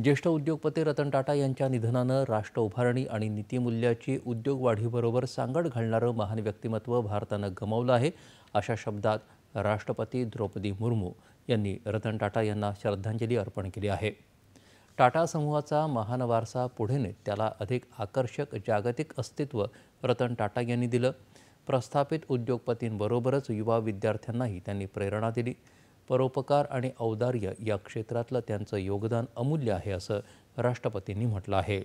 ज्येष्ठ उद्योगपती रतन टाटा यांच्या निधनानं राष्ट्र उभारणी आणि नीतीमूल्याची उद्योग वाढीबरोबर सांगड घालणारं महान व्यक्तिमत्व भारतानं गमावलं आहे अशा शब्दात राष्ट्रपती द्रौपदी मुर्मू यांनी रतन टाटा यांना श्रद्धांजली अर्पण केली आहे टाटा समूहाचा महान वारसा पुढे नेत त्याला अधिक आकर्षक जागतिक अस्तित्व रतन टाटा यांनी दिलं प्रस्थापित उद्योगपतींबरोबरच युवा विद्यार्थ्यांनाही त्यांनी प्रेरणा दिली परोपकार आणि औदार्य या क्षेत्रातलं त्यांचं योगदान अमूल्य आहे असं राष्ट्रपतींनी म्हटलं आहे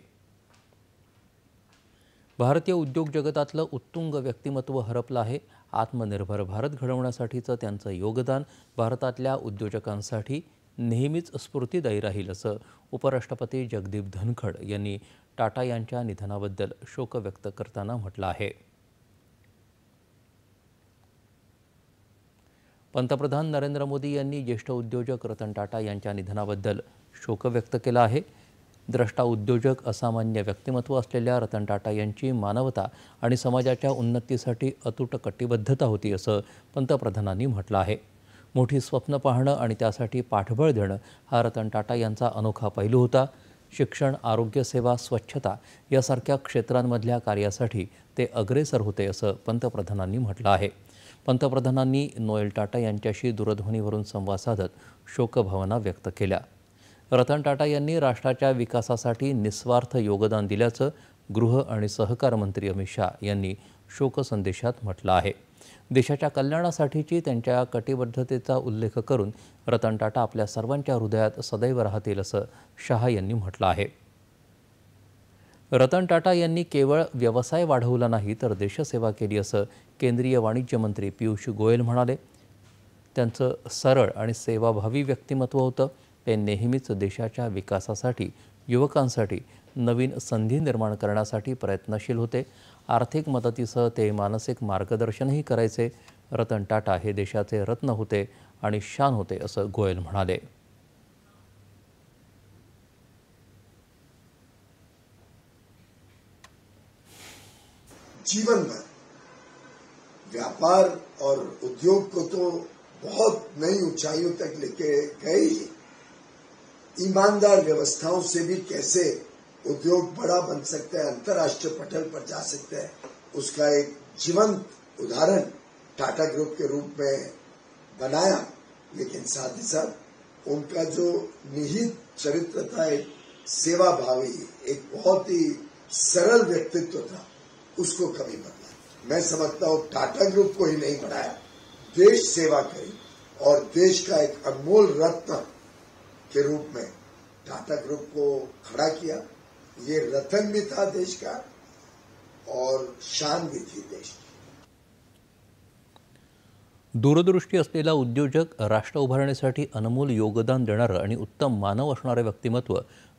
भारतीय उद्योग जगतातलं उत्तुंग व्यक्तिमत्व हरपलं आहे आत्मनिर्भर भारत घडवण्यासाठीचं त्यांचं योगदान भारतातल्या उद्योजकांसाठी नेहमीच स्फूर्तीदायी राहील असं उपराष्ट्रपती जगदीप धनखड यांनी टाटा यांच्या निधनाबद्दल शोक व्यक्त करताना म्हटलं आहे पंतप्रधान नरेंद्र मोदी यांनी ज्येष्ठ उद्योजक रतन टाटा यांच्या निधनाबद्दल शोक व्यक्त केला आहे द्रष्टा उद्योजक असामान्य व्यक्तिमत्व असलेल्या रतन टाटा यांची मानवता आणि समाजाच्या उन्नतीसाठी अतूट कटिबद्धता होती असं पंतप्रधानांनी म्हटलं आहे मोठी स्वप्न पाहणं आणि त्यासाठी पाठबळ देणं हा रतन टाटा यांचा अनोखा पैलू होता शिक्षण आरोग्यसेवा स्वच्छता यासारख्या क्षेत्रांमधल्या कार्यासाठी ते अग्रेसर होते असं पंतप्रधानांनी म्हटलं आहे पंतप्रधानांनी नोएल टाटा यांच्याशी दूरध्वनीवरून संवाद साधत शोकभावना व्यक्त केल्या रतन टाटा यांनी राष्ट्राच्या विकासासाठी निस्वार्थ योगदान दिल्याचं गृह आणि सहकार मंत्री अमित शाह यांनी शोकसंदेशात म्हटलं आहे देशाच्या कल्याणासाठीची त्यांच्या कटिबद्धतेचा उल्लेख करून रतन टाटा आपल्या सर्वांच्या हृदयात सदैव राहतील असं शहा यांनी म्हटलं आहे रतन टाटा यांनी केवळ व्यवसाय वाढवला नाही तर देशसेवा केली असं केंद्रीय वाणिज्य मंत्री पियुष गोयल म्हणाले त्यांचं सरळ आणि सेवाभावी व्यक्तिमत्व होतं ते नेहमीच देशाच्या विकासासाठी युवकांसाठी नवीन संधी निर्माण करण्यासाठी प्रयत्नशील होते आर्थिक मदतीसह ते मानसिक मार्गदर्शनही करायचे रतन टाटा हे देशाचे रत्न होते आणि शान होते असं गोयल म्हणाले जीवन में व्यापार और उद्योग को तो बहुत नई ऊंचाइयों तक लेके गए ही ईमानदार व्यवस्थाओं से भी कैसे उद्योग बड़ा बन सकता है अंतर्राष्ट्रीय पटल पर जा सकता है उसका एक जीवंत उदाहरण टाटा ग्रुप के रूप में बनाया लेकिन साथ ही साथ उनका जो निहित चरित्र था एक सेवा भावी एक बहुत ही सरल व्यक्तित्व था उसको कभी बदला मैं समझता हूँ टाटा ग्रुप को ही नहीं बढ़ाया देश सेवा करी और देश का एक अनमोल रत्न के रूप में टाटा ग्रुप को खड़ा किया ये रतन भी था देश का और शान भी थी देश की दूरदृष्टी असलेला उद्योजक राष्ट्र उभारण्यासाठी अनमोल योगदान देणारं आणि उत्तम मानव असणारं व्यक्तिमत्व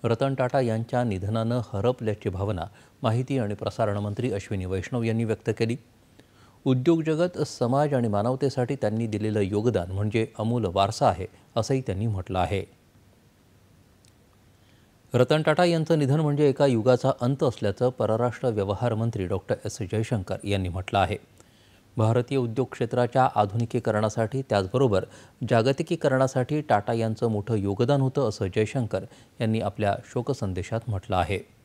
रतन टाटा यांच्या निधनानं हरपल्याची भावना माहिती आणि प्रसारण मंत्री अश्विनी वैष्णव यांनी व्यक्त केली उद्योगजगत समाज आणि मानवतेसाठी त्यांनी दिलेलं योगदान म्हणजे अमूल वारसा आहे असंही त्यांनी म्हटलं आहे रतन टाटा यांचं निधन म्हणजे एका युगाचा अंत असल्याचं परराष्ट्र व्यवहार मंत्री डॉक्टर एस जयशंकर यांनी म्हटलं आहे भारतीय उद्योग क्षेत्राच्या आधुनिकीकरणासाठी त्याचबरोबर जागतिकीकरणासाठी टाटा यांचं मोठं योगदान होतं असं जयशंकर यांनी आपल्या शोकसंदेशात म्हटलं आहे